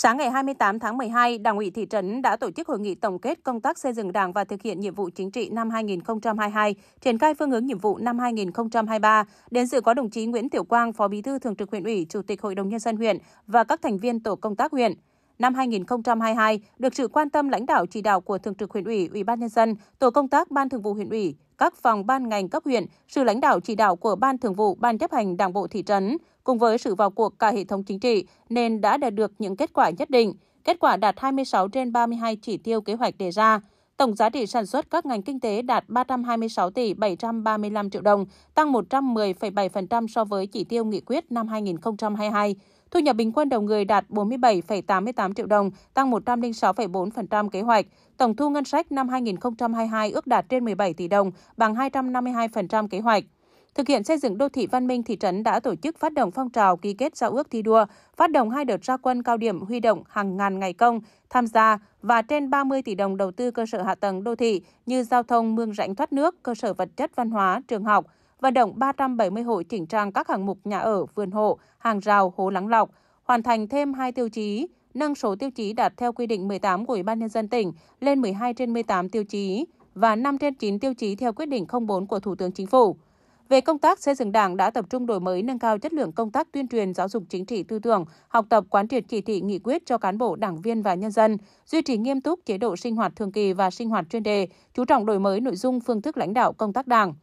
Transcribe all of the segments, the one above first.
Sáng ngày 28 tháng 12, Đảng ủy thị trấn đã tổ chức hội nghị tổng kết công tác xây dựng Đảng và thực hiện nhiệm vụ chính trị năm 2022, triển khai phương hướng nhiệm vụ năm 2023. Đến dự có đồng chí Nguyễn Tiểu Quang, Phó Bí thư Thường trực huyện ủy, Chủ tịch Hội đồng nhân dân huyện và các thành viên tổ công tác huyện năm 2022 được sự quan tâm lãnh đạo chỉ đạo của Thường trực huyện ủy, Ủy ban nhân dân, tổ công tác Ban Thường vụ huyện ủy, các phòng ban ngành cấp huyện, sự lãnh đạo chỉ đạo của Ban Thường vụ, Ban chấp hành Đảng bộ thị trấn cùng với sự vào cuộc cả hệ thống chính trị nên đã đạt được những kết quả nhất định. Kết quả đạt 26 trên 32 chỉ tiêu kế hoạch đề ra. Tổng giá trị sản xuất các ngành kinh tế đạt 326 tỷ 735 triệu đồng, tăng 110,7% so với chỉ tiêu nghị quyết năm 2022. Thu nhập bình quân đầu người đạt 47,88 triệu đồng, tăng 106,4% kế hoạch. Tổng thu ngân sách năm 2022 ước đạt trên 17 tỷ đồng, bằng 252% kế hoạch. Thực hiện xây dựng đô thị văn minh thị trấn đã tổ chức phát động phong trào ký kết giao ước thi đua, phát động hai đợt ra quân cao điểm huy động hàng ngàn ngày công tham gia và trên 30 tỷ đồng đầu tư cơ sở hạ tầng đô thị như giao thông, mương rãnh thoát nước, cơ sở vật chất văn hóa, trường học, vận động 370 hộ chỉnh trang các hạng mục nhà ở, vườn hộ, hàng rào, hố lắng lọc, hoàn thành thêm hai tiêu chí, nâng số tiêu chí đạt theo quy định 18 của Ủy ban nhân dân tỉnh lên 12 trên 18 tiêu chí và 5 trên 9 tiêu chí theo quyết định 04 của Thủ tướng Chính phủ. Về công tác xây dựng Đảng đã tập trung đổi mới nâng cao chất lượng công tác tuyên truyền giáo dục chính trị tư tưởng, học tập quán triệt chỉ thị nghị quyết cho cán bộ, đảng viên và nhân dân, duy trì nghiêm túc chế độ sinh hoạt thường kỳ và sinh hoạt chuyên đề, chú trọng đổi mới nội dung phương thức lãnh đạo công tác Đảng.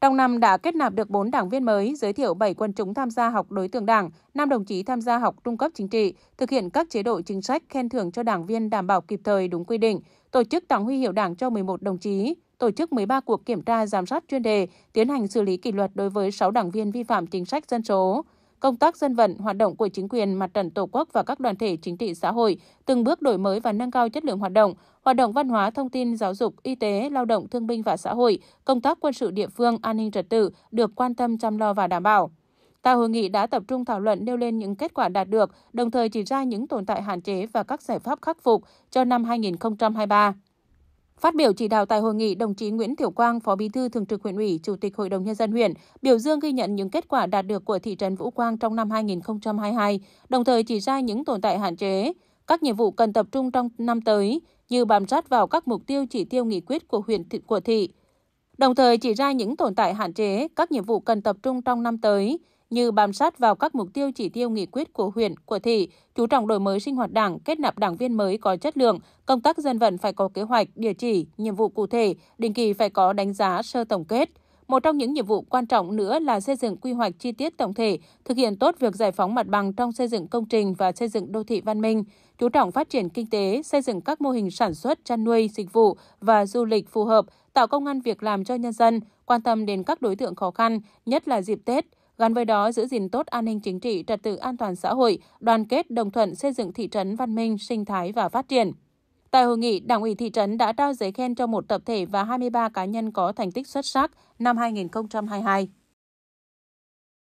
Trong năm đã kết nạp được 4 đảng viên mới, giới thiệu 7 quân chúng tham gia học đối tượng đảng, 5 đồng chí tham gia học trung cấp chính trị, thực hiện các chế độ chính sách khen thưởng cho đảng viên đảm bảo kịp thời đúng quy định, tổ chức tặng huy hiệu đảng cho 11 đồng chí, tổ chức 13 cuộc kiểm tra giám sát chuyên đề, tiến hành xử lý kỷ luật đối với 6 đảng viên vi phạm chính sách dân số. Công tác dân vận, hoạt động của chính quyền, mặt trận Tổ quốc và các đoàn thể chính trị xã hội từng bước đổi mới và nâng cao chất lượng hoạt động, hoạt động văn hóa, thông tin, giáo dục, y tế, lao động, thương binh và xã hội, công tác quân sự địa phương, an ninh trật tự được quan tâm chăm lo và đảm bảo. Tại hội nghị đã tập trung thảo luận nêu lên những kết quả đạt được, đồng thời chỉ ra những tồn tại hạn chế và các giải pháp khắc phục cho năm 2023. Phát biểu chỉ đạo tại hội nghị, đồng chí Nguyễn Tiểu Quang, Phó Bí thư Thường trực huyện ủy, Chủ tịch Hội đồng nhân dân huyện, biểu dương ghi nhận những kết quả đạt được của thị trấn Vũ Quang trong năm 2022, đồng thời chỉ ra những tồn tại hạn chế, các nhiệm vụ cần tập trung trong năm tới như bám sát vào các mục tiêu chỉ tiêu nghị quyết của huyện thị, của thị. Đồng thời chỉ ra những tồn tại hạn chế, các nhiệm vụ cần tập trung trong năm tới như bám sát vào các mục tiêu chỉ tiêu nghị quyết của huyện, của thị, chú trọng đổi mới sinh hoạt đảng, kết nạp đảng viên mới có chất lượng, công tác dân vận phải có kế hoạch, địa chỉ, nhiệm vụ cụ thể, định kỳ phải có đánh giá sơ tổng kết. Một trong những nhiệm vụ quan trọng nữa là xây dựng quy hoạch chi tiết tổng thể, thực hiện tốt việc giải phóng mặt bằng trong xây dựng công trình và xây dựng đô thị văn minh, chú trọng phát triển kinh tế, xây dựng các mô hình sản xuất, chăn nuôi, dịch vụ và du lịch phù hợp, tạo công an việc làm cho nhân dân, quan tâm đến các đối tượng khó khăn, nhất là dịp Tết – Gắn với đó, giữ gìn tốt an ninh chính trị, trật tự an toàn xã hội, đoàn kết đồng thuận xây dựng thị trấn văn minh, sinh thái và phát triển. Tại hội nghị, Đảng ủy thị trấn đã trao giấy khen cho một tập thể và 23 cá nhân có thành tích xuất sắc năm 2022.